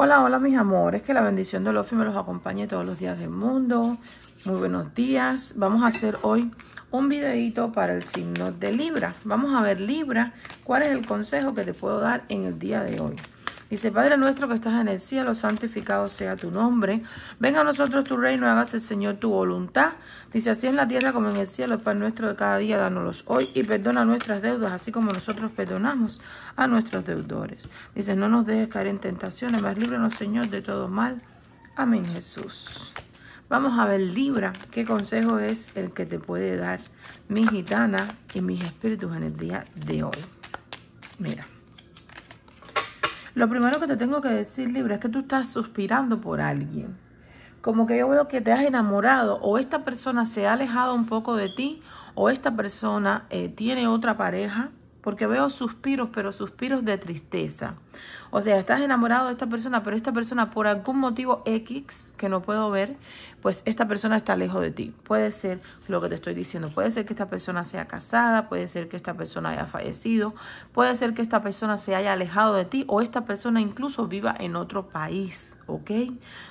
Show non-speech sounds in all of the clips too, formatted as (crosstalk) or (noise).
Hola, hola mis amores, que la bendición de Lofi me los acompañe todos los días del mundo. Muy buenos días. Vamos a hacer hoy un videito para el signo de Libra. Vamos a ver Libra, cuál es el consejo que te puedo dar en el día de hoy. Dice, Padre nuestro que estás en el cielo, santificado sea tu nombre. Venga a nosotros tu reino, hágase Señor tu voluntad. Dice, así en la tierra como en el cielo, el pan nuestro de cada día, dánoslos hoy y perdona nuestras deudas, así como nosotros perdonamos a nuestros deudores. Dice, no nos dejes caer en tentaciones, mas líbranos Señor de todo mal. Amén Jesús. Vamos a ver Libra, qué consejo es el que te puede dar mi gitana y mis espíritus en el día de hoy. Mira. Lo primero que te tengo que decir, Libra, es que tú estás suspirando por alguien. Como que yo veo que te has enamorado o esta persona se ha alejado un poco de ti o esta persona eh, tiene otra pareja porque veo suspiros, pero suspiros de tristeza. O sea, estás enamorado de esta persona, pero esta persona por algún motivo X que no puedo ver, pues esta persona está lejos de ti. Puede ser lo que te estoy diciendo, puede ser que esta persona sea casada, puede ser que esta persona haya fallecido, puede ser que esta persona se haya alejado de ti o esta persona incluso viva en otro país, ¿ok?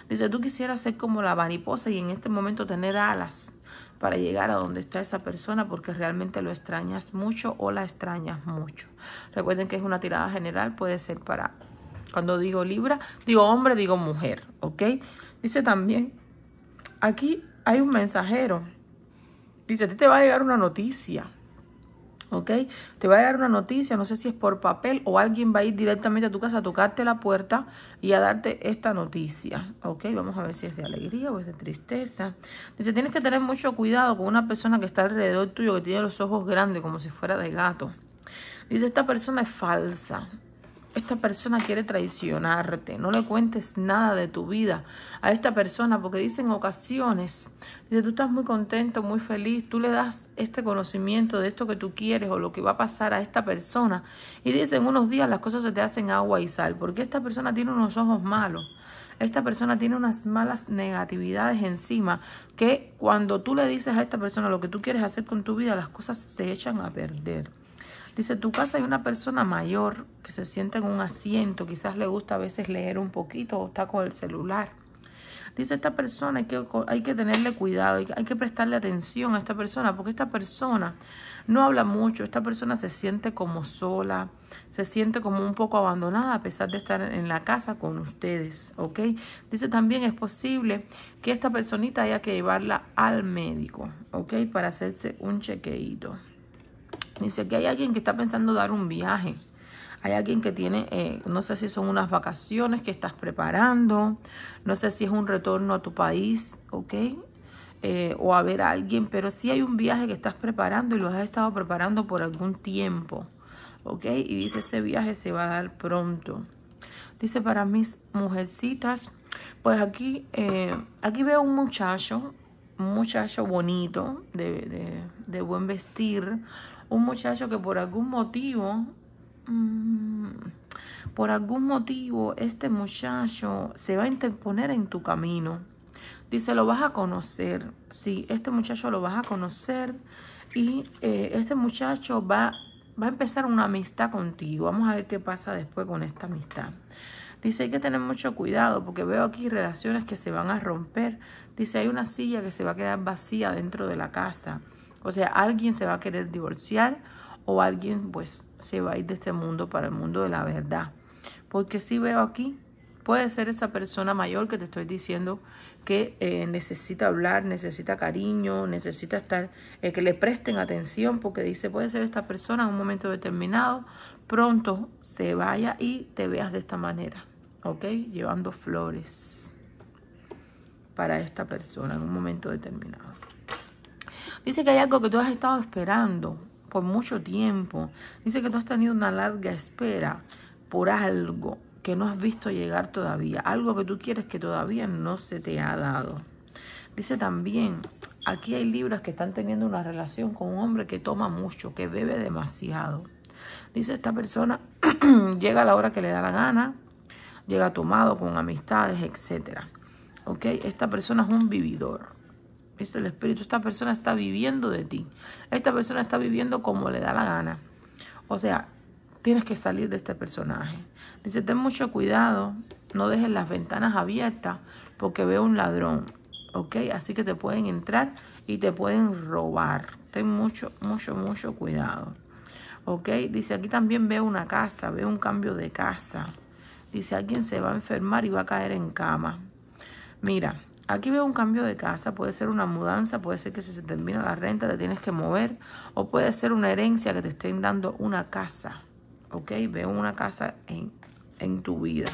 Dice, tú quisieras ser como la mariposa y en este momento tener alas para llegar a donde está esa persona porque realmente lo extrañas mucho o la extrañas mucho. Recuerden que es una tirada general, puede ser para, cuando digo Libra, digo hombre, digo mujer, ¿ok? Dice también, aquí hay un mensajero. Dice, a ti te va a llegar una noticia ¿Ok? Te va a dar una noticia, no sé si es por papel o alguien va a ir directamente a tu casa a tocarte la puerta y a darte esta noticia. ¿Ok? Vamos a ver si es de alegría o es de tristeza. Dice, tienes que tener mucho cuidado con una persona que está alrededor tuyo, que tiene los ojos grandes, como si fuera de gato. Dice, esta persona es falsa. Esta persona quiere traicionarte. No le cuentes nada de tu vida a esta persona porque dicen ocasiones, dice, tú estás muy contento, muy feliz, tú le das este conocimiento de esto que tú quieres o lo que va a pasar a esta persona. Y dicen, unos días las cosas se te hacen agua y sal porque esta persona tiene unos ojos malos. Esta persona tiene unas malas negatividades encima que cuando tú le dices a esta persona lo que tú quieres hacer con tu vida, las cosas se echan a perder. Dice, tu casa hay una persona mayor que se sienta en un asiento, quizás le gusta a veces leer un poquito o está con el celular. Dice, esta persona que, hay que tenerle cuidado, hay que prestarle atención a esta persona, porque esta persona no habla mucho, esta persona se siente como sola, se siente como un poco abandonada a pesar de estar en la casa con ustedes, ¿ok? Dice, también es posible que esta personita haya que llevarla al médico, ¿ok? Para hacerse un chequeíto. Dice, aquí hay alguien que está pensando dar un viaje. Hay alguien que tiene, eh, no sé si son unas vacaciones que estás preparando, no sé si es un retorno a tu país, ¿ok? Eh, o a ver a alguien, pero sí hay un viaje que estás preparando y lo has estado preparando por algún tiempo, ¿ok? Y dice, ese viaje se va a dar pronto. Dice, para mis mujercitas, pues aquí, eh, aquí veo un muchacho, un muchacho bonito, de, de buen vestir, un muchacho que por algún motivo, mm, por algún motivo, este muchacho se va a interponer en tu camino. Dice, lo vas a conocer. Sí, este muchacho lo vas a conocer. Y eh, este muchacho va, va a empezar una amistad contigo. Vamos a ver qué pasa después con esta amistad. Dice, hay que tener mucho cuidado porque veo aquí relaciones que se van a romper. Dice, hay una silla que se va a quedar vacía dentro de la casa. O sea, alguien se va a querer divorciar o alguien pues se va a ir de este mundo para el mundo de la verdad. Porque si veo aquí, puede ser esa persona mayor que te estoy diciendo que eh, necesita hablar, necesita cariño, necesita estar, eh, que le presten atención, porque dice, puede ser esta persona en un momento determinado, pronto se vaya y te veas de esta manera, ¿ok? Llevando flores para esta persona en un momento determinado. Dice que hay algo que tú has estado esperando por mucho tiempo. Dice que tú has tenido una larga espera por algo que no has visto llegar todavía. Algo que tú quieres que todavía no se te ha dado. Dice también, aquí hay libras que están teniendo una relación con un hombre que toma mucho, que bebe demasiado. Dice esta persona, (clears throat) llega a la hora que le da la gana, llega tomado con amistades, etc. ¿Ok? Esta persona es un vividor es el espíritu. Esta persona está viviendo de ti. Esta persona está viviendo como le da la gana. O sea, tienes que salir de este personaje. Dice, ten mucho cuidado, no dejes las ventanas abiertas porque veo un ladrón. ¿Ok? Así que te pueden entrar y te pueden robar. Ten mucho, mucho, mucho cuidado. ¿Ok? Dice, aquí también veo una casa, veo un cambio de casa. Dice, alguien se va a enfermar y va a caer en cama. Mira, Aquí veo un cambio de casa, puede ser una mudanza, puede ser que si se termina la renta te tienes que mover o puede ser una herencia que te estén dando una casa, ¿ok? Veo una casa en, tu vida.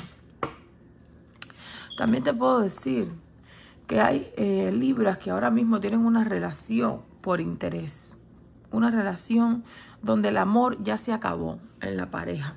También te puedo decir que hay eh, libras que ahora mismo tienen una relación por interés, una relación donde el amor ya se acabó en la pareja.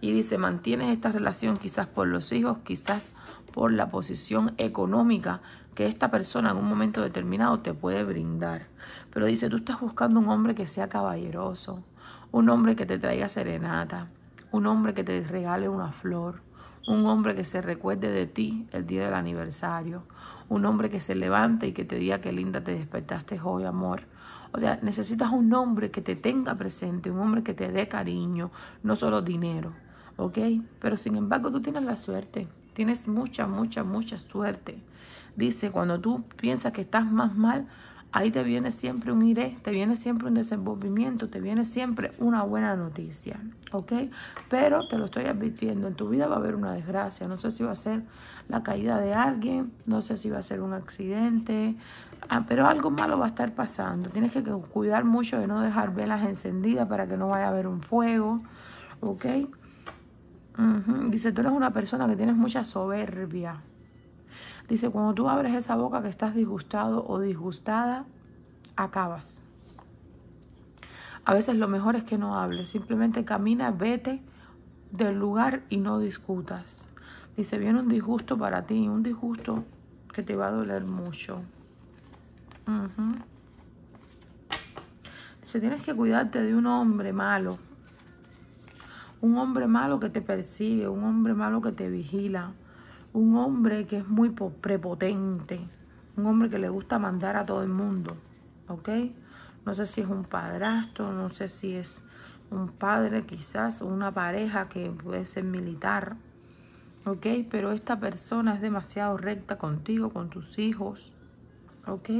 Y dice, mantienes esta relación quizás por los hijos, quizás por la posición económica que esta persona en un momento determinado te puede brindar. Pero dice, tú estás buscando un hombre que sea caballeroso, un hombre que te traiga serenata, un hombre que te regale una flor, un hombre que se recuerde de ti el día del aniversario, un hombre que se levante y que te diga qué linda te despertaste hoy, amor. O sea, necesitas un hombre que te tenga presente, un hombre que te dé cariño, no solo dinero, ¿ok? Pero sin embargo tú tienes la suerte Tienes mucha, mucha, mucha suerte. Dice, cuando tú piensas que estás más mal, ahí te viene siempre un iré, te viene siempre un desenvolvimiento, te viene siempre una buena noticia, ¿ok? Pero te lo estoy advirtiendo, en tu vida va a haber una desgracia, no sé si va a ser la caída de alguien, no sé si va a ser un accidente, ah, pero algo malo va a estar pasando, tienes que cuidar mucho de no dejar velas encendidas para que no vaya a haber un fuego, ¿ok? Dice, tú eres una persona que tienes mucha soberbia. Dice, cuando tú abres esa boca que estás disgustado o disgustada, acabas. A veces lo mejor es que no hables, simplemente camina, vete del lugar y no discutas. Dice, viene un disgusto para ti, un disgusto que te va a doler mucho. Dice, tienes que cuidarte de un hombre malo, un hombre malo que te persigue, un hombre malo que te vigila, un hombre que es muy prepotente, un hombre que le gusta mandar a todo el mundo, ¿ok? No sé si es un padrastro, no sé si es un padre quizás, o una pareja que puede ser militar, ¿ok? Pero esta persona es demasiado recta contigo, con tus hijos, ¿ok?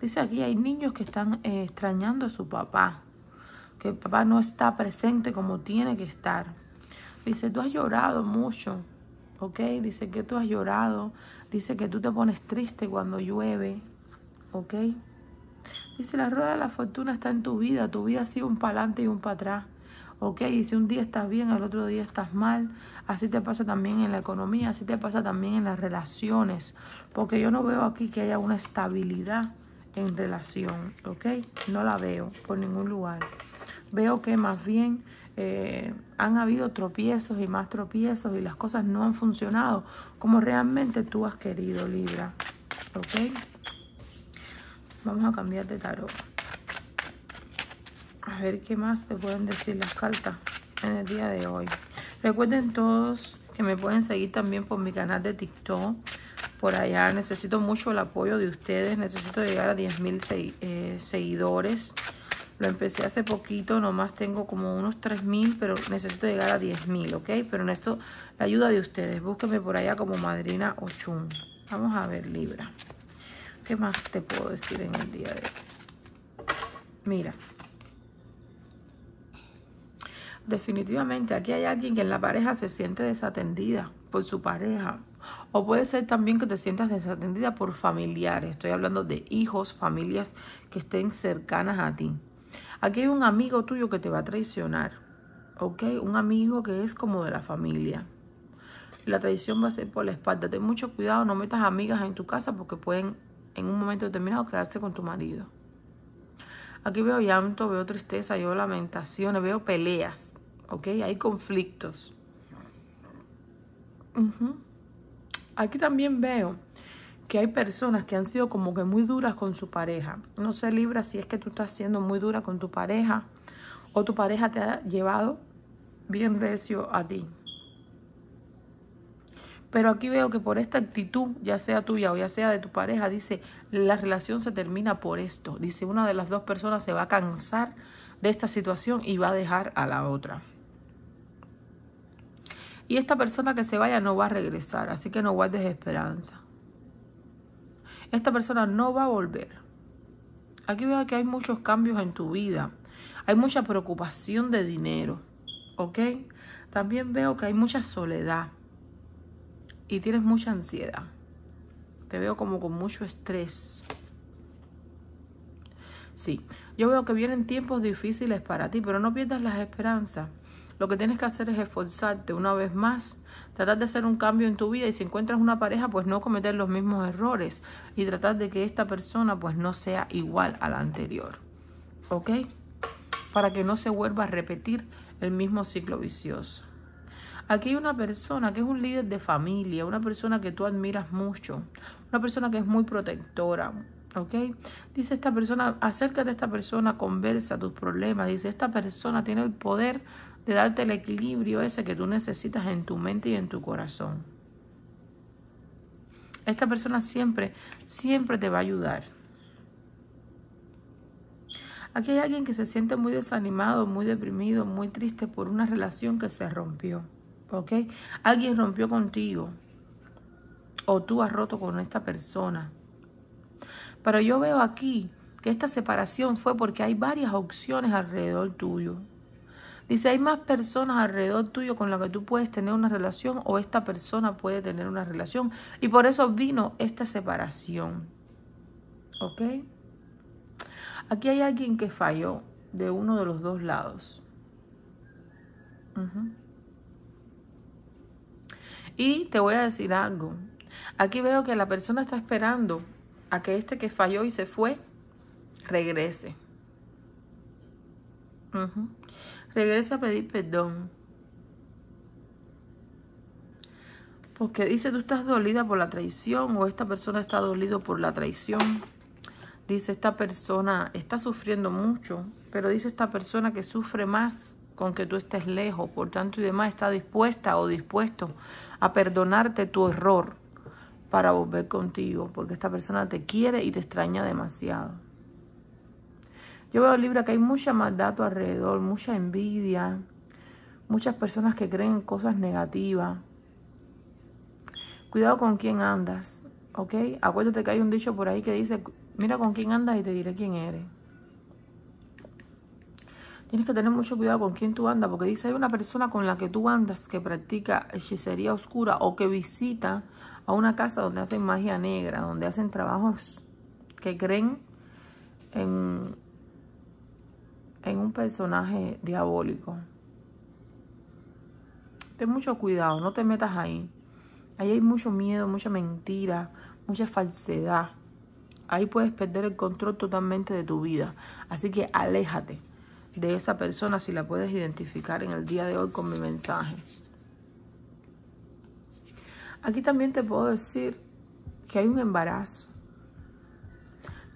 Dice aquí hay niños que están eh, extrañando a su papá, que papá no está presente como tiene que estar. Dice, tú has llorado mucho, ¿ok? Dice que tú has llorado, dice que tú te pones triste cuando llueve, ¿ok? Dice, la rueda de la fortuna está en tu vida, tu vida ha sido un para adelante y un para atrás. ¿ok? Dice, un día estás bien, el otro día estás mal, así te pasa también en la economía, así te pasa también en las relaciones, porque yo no veo aquí que haya una estabilidad en relación, ¿ok? No la veo por ningún lugar veo que más bien eh, han habido tropiezos y más tropiezos y las cosas no han funcionado como realmente tú has querido, Libra. ¿Ok? Vamos a cambiar de tarot. A ver qué más te pueden decir las cartas en el día de hoy. Recuerden todos que me pueden seguir también por mi canal de TikTok. Por allá necesito mucho el apoyo de ustedes. Necesito llegar a 10.000 eh, seguidores. Lo empecé hace poquito, nomás tengo como unos 3.000, pero necesito llegar a 10.000, ¿ok? Pero en esto, la ayuda de ustedes. Búsquenme por allá como madrina o chum. Vamos a ver, Libra. ¿Qué más te puedo decir en el día de hoy? Mira. Definitivamente aquí hay alguien que en la pareja se siente desatendida por su pareja. O puede ser también que te sientas desatendida por familiares. Estoy hablando de hijos, familias que estén cercanas a ti Aquí hay un amigo tuyo que te va a traicionar, ¿ok? Un amigo que es como de la familia. La traición va a ser por la espalda. Ten mucho cuidado, no metas amigas en tu casa porque pueden en un momento determinado quedarse con tu marido. Aquí veo llanto, veo tristeza, veo lamentaciones, veo peleas, ¿ok? Hay conflictos. Aquí también veo que hay personas que han sido como que muy duras con su pareja. No sé libra si es que tú estás siendo muy dura con tu pareja o tu pareja te ha llevado bien recio a ti. Pero aquí veo que por esta actitud, ya sea tuya o ya sea de tu pareja, dice, la relación se termina por esto. Dice, una de las dos personas se va a cansar de esta situación y va a dejar a la otra. Y esta persona que se vaya no va a regresar, así que no guardes esperanza esta persona no va a volver. Aquí veo que hay muchos cambios en tu vida. Hay mucha preocupación de dinero, ¿ok? También veo que hay mucha soledad y tienes mucha ansiedad. Te veo como con mucho estrés. Sí, yo veo que vienen tiempos difíciles para ti, pero no pierdas las esperanzas. Lo que tienes que hacer es esforzarte una vez más, tratar de hacer un cambio en tu vida y si encuentras una pareja, pues no cometer los mismos errores y tratar de que esta persona pues no sea igual a la anterior. ¿Ok? Para que no se vuelva a repetir el mismo ciclo vicioso. Aquí hay una persona que es un líder de familia, una persona que tú admiras mucho, una persona que es muy protectora, ¿ok? Dice esta persona, acércate a esta persona, conversa tus problemas, dice esta persona tiene el poder de darte el equilibrio ese que tú necesitas en tu mente y en tu corazón. Esta persona siempre, siempre te va a ayudar. Aquí hay alguien que se siente muy desanimado, muy deprimido, muy triste por una relación que se rompió. ¿Ok? Alguien rompió contigo. O tú has roto con esta persona. Pero yo veo aquí que esta separación fue porque hay varias opciones alrededor tuyo. Dice, hay más personas alrededor tuyo con las que tú puedes tener una relación o esta persona puede tener una relación. Y por eso vino esta separación. ¿Ok? Aquí hay alguien que falló de uno de los dos lados. Y te voy a decir algo. Aquí veo que la persona está esperando a que este que falló y se fue regrese regresa a pedir perdón. Porque dice, tú estás dolida por la traición o esta persona está dolida por la traición. Dice, esta persona está sufriendo mucho, pero dice esta persona que sufre más con que tú estés lejos, por tanto y demás, está dispuesta o dispuesto a perdonarte tu error para volver contigo, porque esta persona te quiere y te extraña demasiado. Yo veo Libra que hay mucha maldad a alrededor, mucha envidia, muchas personas que creen cosas negativas. Cuidado con quién andas, ¿ok? Acuérdate que hay un dicho por ahí que dice, mira con quién andas y te diré quién eres. Tienes que tener mucho cuidado con quién tú andas, porque dice, hay una persona con la que tú andas que practica hechicería oscura o que visita a una casa donde hacen magia negra, donde hacen trabajos que creen en, en un personaje diabólico. Ten mucho cuidado, no te metas ahí. Ahí hay mucho miedo, mucha mentira, mucha falsedad. Ahí puedes perder el control totalmente de tu vida. Así que aléjate de esa persona si la puedes identificar en el día de hoy con mi mensaje. Aquí también te puedo decir que hay un embarazo.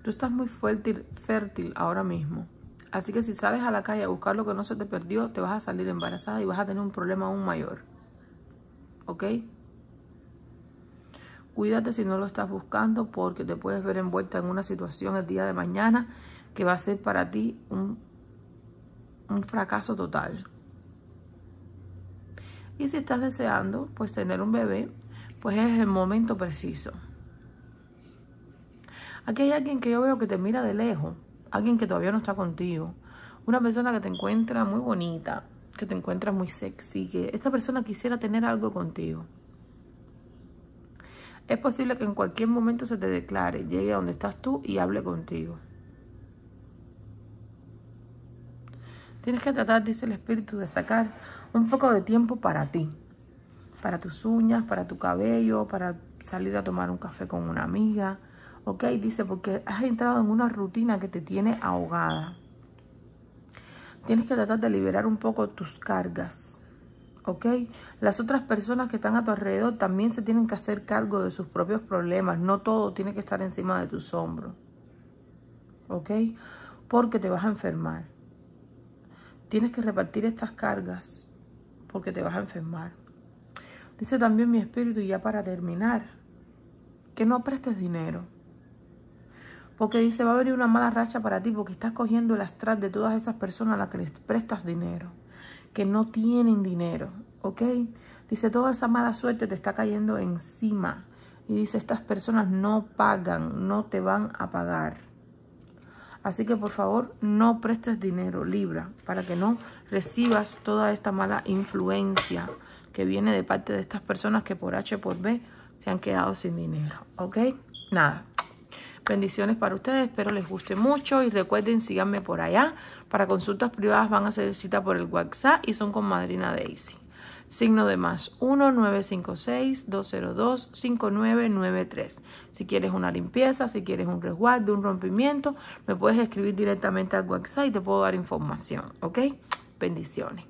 Tú estás muy fértil, fértil ahora mismo. Así que si sales a la calle a buscar lo que no se te perdió, te vas a salir embarazada y vas a tener un problema aún mayor. ¿Ok? Cuídate si no lo estás buscando porque te puedes ver envuelta en una situación el día de mañana que va a ser para ti un, un fracaso total. Y si estás deseando pues tener un bebé, pues es el momento preciso. Aquí hay alguien que yo veo que te mira de lejos alguien que todavía no está contigo, una persona que te encuentra muy bonita, que te encuentra muy sexy, que esta persona quisiera tener algo contigo. Es posible que en cualquier momento se te declare, llegue a donde estás tú y hable contigo. Tienes que tratar, dice el espíritu, de sacar un poco de tiempo para ti, para tus uñas, para tu cabello, para salir a tomar un café con una amiga, ¿ok? Dice, porque has entrado en una rutina que te tiene ahogada. Tienes que tratar de liberar un poco tus cargas, ¿ok? Las otras personas que están a tu alrededor también se tienen que hacer cargo de sus propios problemas. No todo tiene que estar encima de tus hombros, ¿ok? Porque te vas a enfermar. Tienes que repartir estas cargas porque te vas a enfermar. Dice también mi espíritu, y ya para terminar, que no prestes dinero. Porque dice, va a venir una mala racha para ti porque estás cogiendo el astral de todas esas personas a las que les prestas dinero, que no tienen dinero, ¿ok? Dice, toda esa mala suerte te está cayendo encima. Y dice, estas personas no pagan, no te van a pagar. Así que por favor, no prestes dinero, Libra, para que no recibas toda esta mala influencia que viene de parte de estas personas que por H por B se han quedado sin dinero, ¿ok? Nada. Bendiciones para ustedes, espero les guste mucho y recuerden, síganme por allá. Para consultas privadas van a hacer cita por el WhatsApp y son con Madrina Daisy. Signo de más 1-956-202-5993. Si quieres una limpieza, si quieres un resguardo, un rompimiento, me puedes escribir directamente al WhatsApp y te puedo dar información, ¿ok? Bendiciones.